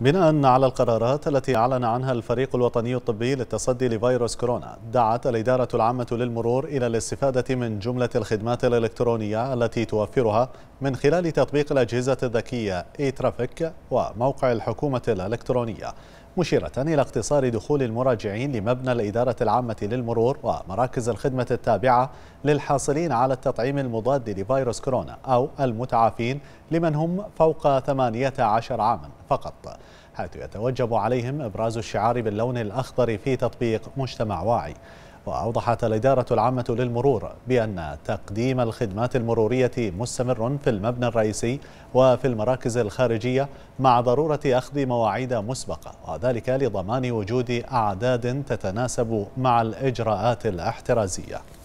بناء على القرارات التي أعلن عنها الفريق الوطني الطبي للتصدي لفيروس كورونا دعت الإدارة العامة للمرور إلى الاستفادة من جملة الخدمات الإلكترونية التي توفرها من خلال تطبيق الأجهزة الذكية اي ترافيك وموقع الحكومة الإلكترونية مشيرة إلى اقتصار دخول المراجعين لمبنى الإدارة العامة للمرور ومراكز الخدمة التابعة للحاصلين على التطعيم المضاد لفيروس كورونا أو المتعافين لمن هم فوق 18 عاما فقط حيث يتوجب عليهم إبراز الشعار باللون الأخضر في تطبيق مجتمع واعي وأوضحت الإدارة العامة للمرور بأن تقديم الخدمات المرورية مستمر في المبنى الرئيسي وفي المراكز الخارجية مع ضرورة أخذ مواعيد مسبقة وذلك لضمان وجود أعداد تتناسب مع الإجراءات الاحترازية